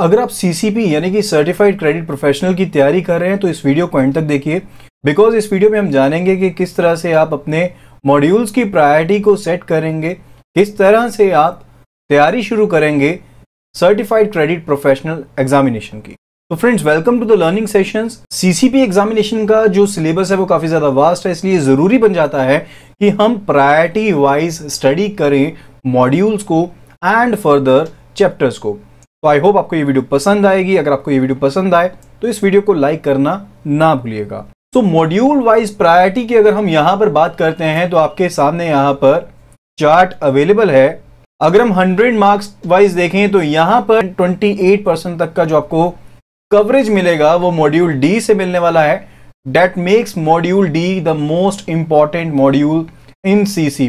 अगर आप सीसीपी यानी कि सर्टिफाइड क्रेडिट प्रोफेशनल की तैयारी कर रहे हैं तो इस वीडियो को एंड तक देखिए बिकॉज इस वीडियो में हम जानेंगे कि किस तरह से आप अपने मॉड्यूल्स की प्रायोरिटी को सेट करेंगे किस तरह से आप तैयारी शुरू करेंगे सर्टिफाइड क्रेडिट प्रोफेशनल एग्जामिनेशन की तो friends welcome to the learning sessions CCP examination का जो सिलेबस है वो काफ़ी ज़्यादा वास्ट है इसलिए ज़रूरी बन जाता है कि हम प्रायोरिटी वाइज स्टडी करें मॉड्यूल्स को एंड फर्दर चैप्टर्स को तो आई होप आपको ये वीडियो पसंद आएगी अगर आपको ये वीडियो पसंद आए तो इस वीडियो को लाइक करना ना भूलिएगा तो मॉड्यूल वाइज प्रायोरिटी की अगर हम यहां पर बात करते हैं तो आपके सामने यहां पर चार्ट अवेलेबल है अगर हम 100 मार्क्स वाइज देखें तो यहां पर 28 परसेंट तक का जो आपको कवरेज मिलेगा वो मॉड्यूल डी से मिलने वाला है that makes module D the most important module in C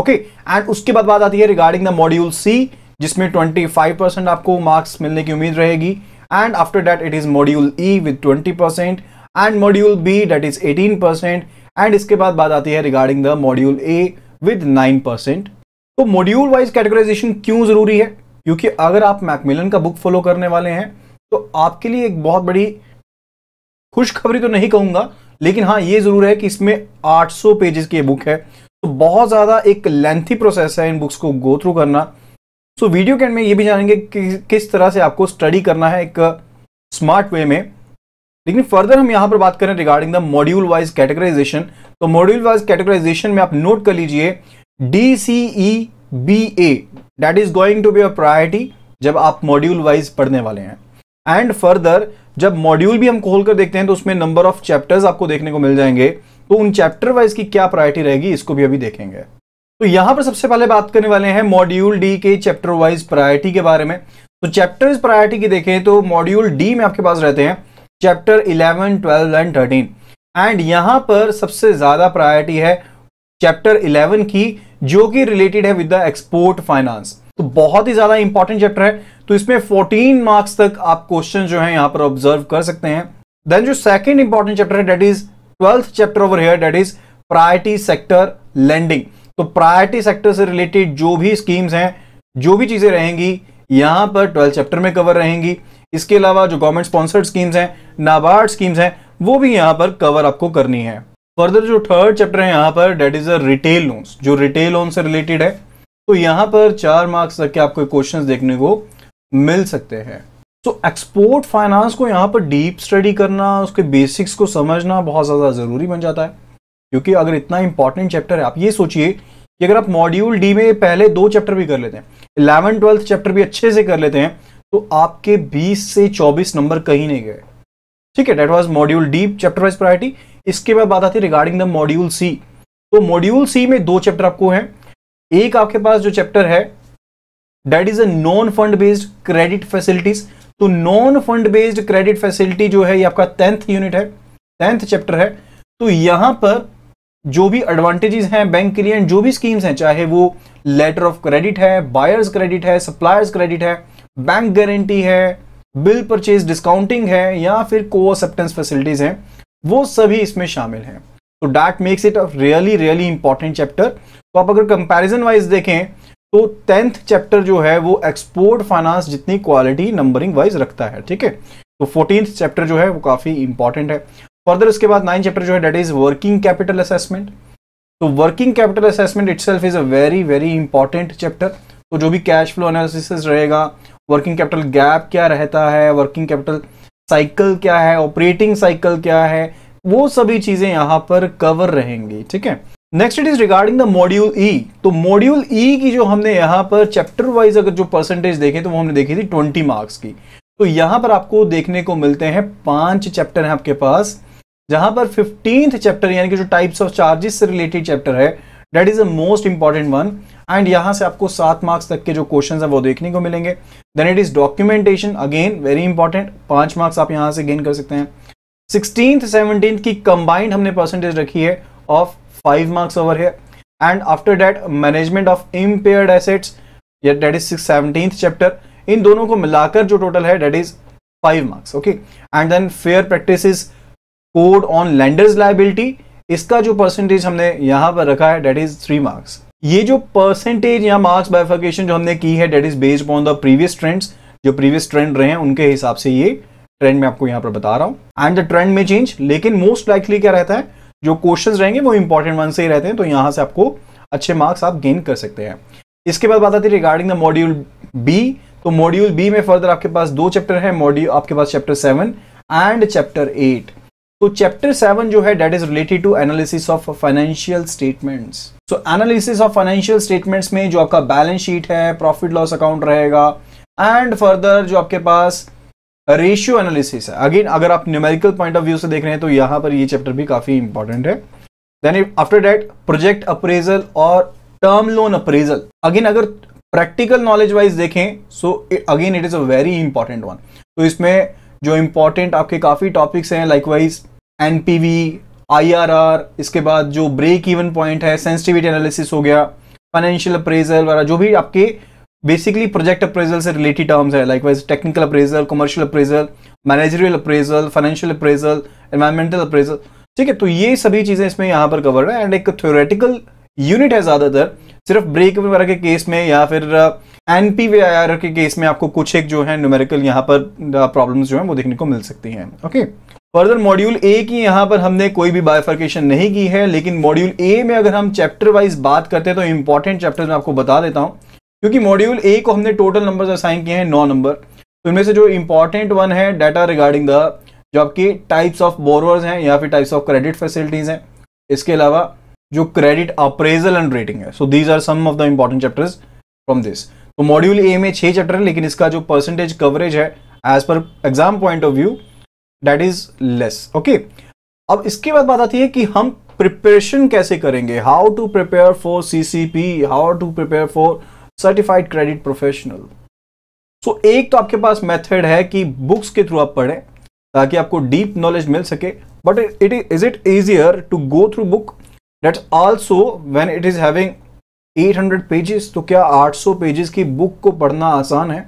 okay and उसके बाद बात आती है रिगार्डिंग द मॉड्यूल सी जिसमें फाइव परसेंट आपको मार्क्स मिलने की उम्मीद रहेगी and after that it is module E with twenty percent and module B that is eighteen percent and इसके बाद बात आती है regarding the module A with nine percent तो मॉड्यूल वाइज कैटेगराइजेशन क्यों ज़रूरी है क्योंकि अगर आप मैकमिलन का बुक फॉलो करने वाले हैं तो आपके लिए एक बहुत बड़ी खुशखबरी तो नहीं कहूंगा लेकिन हाँ ये ज़रूर है कि इसमें 800 पेजेस की बुक है तो बहुत ज़्यादा एक लेंथी प्रोसेस है इन बुक्स को गो थ्रू करना सो वीडियो के एंड में ये भी जानेंगे कि किस तरह से आपको स्टडी करना है एक स्मार्ट वे में लेकिन फर्दर हम यहां पर बात करें regarding the module wise categorisation तो मॉड्यूल वाइज कैटेगराइजेशन में आप नोट कर लीजिए D C E B A that is going to be a priority जब आप मॉड्यूल वाइज पढ़ने वाले हैं एंड फर्दर जब मॉड्यूल भी हम खोल कर देखते हैं तो उसमें नंबर ऑफ चैप्टर्स आपको देखने को मिल जाएंगे तो उन चैप्टर वाइज की क्या प्रायोरिटी रहेगी इसको भी अभी देखेंगे तो यहां पर सबसे पहले बात करने वाले हैं मॉड्यूल डी के चैप्टर वाइज प्रायोरिटी के बारे में तो चैप्टर प्रायोरिटी की देखें तो मॉड्यूल डी में आपके पास रहते हैं चैप्टर 11, 12 एंड 13 एंड यहां पर सबसे ज्यादा प्रायोरिटी है चैप्टर 11 की जो कि रिलेटेड है विद द एक्सपोर्ट फाइनेंस तो बहुत ही ज्यादा इंपॉर्टेंट चैप्टर है तो इसमें फोर्टीन मार्क्स तक आप क्वेश्चन जो है यहां पर ऑब्जर्व कर सकते हैं देन जो सेकंड इंपॉर्टेंट चैप्टर है that is twelfth chapter over here that is priority sector lending तो प्रायोरिटी सेक्टर से रिलेटेड जो भी स्कीम्स हैं जो भी चीज़ें रहेंगी यहां पर ट्वेल्थ चैप्टर में कवर रहेंगी इसके अलावा जो गवर्नमेंट स्पॉन्सर्ड स्कीम्स हैं नाबार्ड स्कीम्स हैं वो भी यहां पर कवर आपको करनी है फर्दर जो थर्ड चैप्टर है यहाँ पर that is a retail loans जो रिटेल लोन से रिलेटेड है तो यहां पर चार मार्क्स तक के आपको क्वेश्चन देखने को मिल सकते हैं सो एक्सपोर्ट फाइनेंस को यहां पर डीप स्टडी करना उसके बेसिक्स को समझना बहुत ज़्यादा ज़रूरी बन जाता है क्योंकि अगर इतना इंपॉर्टेंट चैप्टर है आप ये सोचिए कि अगर आप मॉड्यूल डी में पहले दो चैप्टर भी कर लेते हैं इलेवन ट्वेल्थ चैप्टर भी अच्छे से कर लेते हैं तो आपके 20 से 24 नंबर कहीं नहीं गए ठीक है that was module D chapter wise priority इसके बाद बात आती रिगार्डिंग द मॉड्यूल सी तो मॉड्यूल सी में दो चैप्टर आपको हैं एक आपके पास जो चैप्टर है that is a non fund based credit facilities तो non fund based credit facility जो है ये आपका टेंथ यूनिट है टेंथ चैप्टर है तो यहां पर जो भी एडवांटेजेस हैं बैंक के लिए जो भी स्कीम्स हैं चाहे वो लेटर ऑफ क्रेडिट है बायर्स क्रेडिट है सप्लायर्स क्रेडिट है बैंक गारंटी है बिल परचेज डिस्काउंटिंग है या फिर को एक्सेप्टेंस फैसिलिटीज हैं वो सभी इसमें शामिल हैं तो that makes it a really really important chapter तो आप अगर कंपेरिजन वाइज देखें तो टेंथ चैप्टर जो है वो एक्सपोर्ट फाइनेंस जितनी क्वालिटी नंबरिंग वाइज रखता है ठीक है तो फोर्टीन चैप्टर जो है वो काफ़ी इंपॉर्टेंट है फर्दर उसके बाद नाइन चैप्टर जो है that is working capital assessment तो working capital assessment itself is a very very important chapter तो जो भी कैश फ्लो एनालिसिस रहेगा वर्किंग कैपिटल गैप क्या रहता है वर्किंग कैपिटल साइकिल क्या है ऑपरेटिंग साइकिल क्या है वो सभी चीज़ें यहां पर कवर रहेंगी ठीक है next it is regarding the module E तो मॉड्यूल ई e की जो हमने यहां पर चैप्टर वाइज अगर जो परसेंटेज देखे तो वो हमने देखी थी ट्वेंटी मार्क्स की तो यहां पर आपको देखने को मिलते हैं पांच चैप्टर हैं आपके पास जहां पर फिफ्टींथ चैप्टर यानी कि जो टाइप्स ऑफ चार्जेस से रिलेटेड चैप्टर है that is a most important one and यहां से आपको सात मार्क्स तक के जो क्वेश्चन है वो देखने को मिलेंगे then it is documentation again very important पांच मार्क्स आप यहां से गेन कर सकते हैं सिक्सटींथ सेवनटीन की कंबाइंड हमने परसेंटेज रखी है ऑफ फाइव मार्क्स ओवर है and after that management of impaired assets that is six seventeen chapter इन दोनों को मिलाकर जो टोटल है that is five marks okay and then fair practice code on lenders liability इसका जो परसेंटेज हमने यहां पर रखा है डेट इज थ्री मार्क्स ये जो परसेंटेज या मार्क्स बाइफिकेशन जो हमने की है that is based on the previous trends जो प्रीवियस ट्रेंड रहे हैं उनके हिसाब से ये ट्रेंड में आपको यहां पर बता रहा हूं एंड द ट्रेंड में चेंज लेकिन मोस्ट लाइकली क्या रहता है जो क्वेश्चन रहेंगे वो इंपॉर्टेंट वन से ही रहते हैं तो यहां से आपको अच्छे मार्क्स आप गेन कर सकते हैं इसके बाद बात आती है रिगार्डिंग द मॉड्यूल बी तो मॉड्यूल बी में फर्दर आपके पास दो चैप्टर है मॉड्यूल आपके पास chapter seven and chapter eight तो चैप्टर सेवन जो है that is related to analysis of financial statements so analysis of financial statements में जो आपका बैलेंस शीट है प्रॉफिट लॉस अकाउंट रहेगा एंड फर्दर जो आपके पास रेशियो एनालिसिस है अगेन अगर आप न्यूमेरिकल पॉइंट ऑफ व्यू से देख रहे हैं तो यहां पर ये चैप्टर भी काफ़ी इंपॉर्टेंट है then after that project appraisal और टर्म लोन अप्रेजल अगेन अगर प्रैक्टिकल नॉलेज वाइज देखें so again it is a very important one तो इसमें जो इम्पोर्टेंट आपके काफ़ी टॉपिक्स हैं likewise N P V I R R इसके बाद जो ब्रेक इवन पॉइंट है सेंसिटिविटी एनालिसिस हो गया फाइनेंशियल अप्रेजल वगैरह जो भी आपके बेसिकली प्रोजेक्ट अप्रेजल से रिलेटेड टर्म्स है likewise technical appraisal commercial appraisal managerial appraisal financial appraisal environmental appraisal ठीक है तो ये सभी चीज़ें इसमें यहाँ पर कवर है एंड एक थ्योरेटिकल यूनिट है ज़्यादातर सिर्फ ब्रेक वगैरह के केस में या फिर एनपीवे आईआर के केस में आपको कुछ एक जो है न्यूमेरिकल यहाँ पर प्रॉब्लम्स uh, जो है वो देखने को मिल सकती हैं ओके फर्दर मॉड्यूल ए की यहाँ पर हमने कोई भी बायफर्केशन नहीं की है लेकिन मॉड्यूल ए में अगर हम चैप्टर वाइज बात करते हैं तो इंपॉर्टेंट चैप्टर मैं आपको बता देता हूँ क्योंकि मॉड्यूल ए को हमने टोटल नंबर्स असाइन किए हैं नौ नंबर तो इनमें से जो इंपॉर्टेंट वन है डाटा रिगार्डिंग द जो आपके टाइप्स ऑफ बोरवर्स हैं या फिर टाइप्स ऑफ क्रेडिट फैसिलिटीज़ हैं इसके अलावा जो क्रेडिट अप्रेजल एंड रेटिंग है so these are some of the important chapters from this तो मॉड्यूल ए में छह चैप्टर है लेकिन इसका जो परसेंटेज कवरेज है as per exam point of view that is less okay अब इसके बाद बात आती है कि हम प्रिपरेशन कैसे करेंगे how to prepare for CCP how to prepare for certified credit professional so एक तो आपके पास मेथड है कि बुक्स के थ्रू आप पढ़ें ताकि आपको डीप नॉलेज मिल सके but it is it easier to go through book that's also when it is having 800 pages तो क्या 800 पेजेस की बुक को पढ़ना आसान है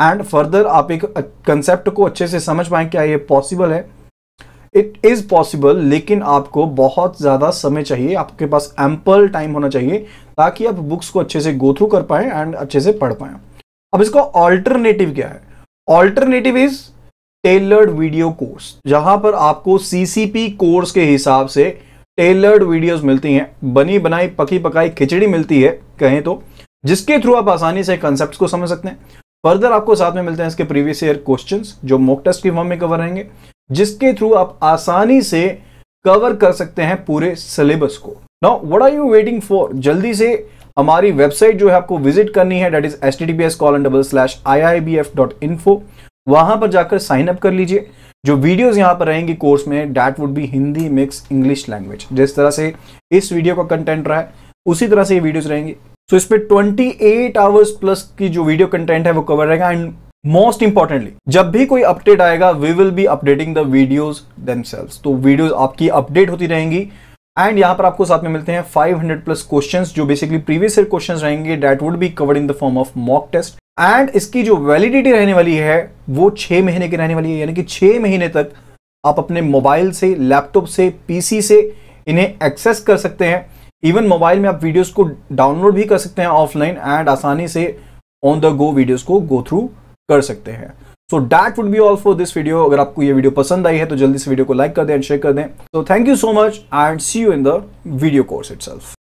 एंड फर्दर आप एक कंसेप्ट को अच्छे से समझ पाए क्या ये पॉसिबल है इट इज़ पॉसिबल लेकिन आपको बहुत ज़्यादा समय चाहिए आपके पास एम्पल टाइम होना चाहिए ताकि आप बुक्स को अच्छे से गो थ्रू कर पाए एंड अच्छे से पढ़ पाए अब इसका ऑल्टरनेटिव क्या है alternative is tailored video course जहां पर आपको सीसीपी कोर्स के हिसाब से टेलर्ड वीडियोस मिलती हैं बनी बनाई पकी पकाई खिचड़ी मिलती है कहें तो जिसके थ्रू आप आसानी से कॉन्सेप्ट को समझ सकते हैं फर्दर आपको साथ में मिलते हैं इसके प्रीवियस ईयर क्वेश्चन जो मोक टेस्ट की फॉर्म में कवर रहेंगे जिसके थ्रू आप आसानी से कवर कर सकते हैं पूरे सिलेबस को now what are you waiting for जल्दी से हमारी वेबसाइट जो है आपको विजिट करनी है that is S T D P S colon and double slash I I B F dot info वहां पर जाकर साइन अप कर लीजिए जो वीडियोस यहाँ पर रहेंगी कोर्स में that would be Hindi mix English language जिस तरह से इस वीडियो का कंटेंट रहा है उसी तरह से ये वीडियोस रहेंगे सो so, इस पर 28 आवर्स प्लस की जो वीडियो कंटेंट है वो कवर रहेगा एंड मोस्ट इंपॉर्टेंटली जब भी कोई अपडेट आएगा we will be updating the videos themselves तो वीडियोज आपकी अपडेट होती रहेंगी एंड यहाँ पर आपको साथ में मिलते हैं 500 प्लस क्वेश्चंस जो बेसिकली प्रीवियस ईयर क्वेश्चंस रहेंगे that would be covered in the form of mock test and इसकी जो वैलिडिटी रहने वाली है वो छह महीने की रहने वाली है यानी कि छह महीने तक आप अपने मोबाइल से लैपटॉप से पीसी से इन्हें एक्सेस कर सकते हैं इवन मोबाइल में आप वीडियोस को डाउनलोड भी कर सकते हैं ऑफलाइन एंड आसानी से ऑन द गो वीडियोस को गो थ्रू कर सकते हैं so that would be all for this video अगर आपको ये वीडियो पसंद आई है तो जल्दी से वीडियो को लाइक कर दें एंड शेयर कर दें तो thank you so much and see you in the video course it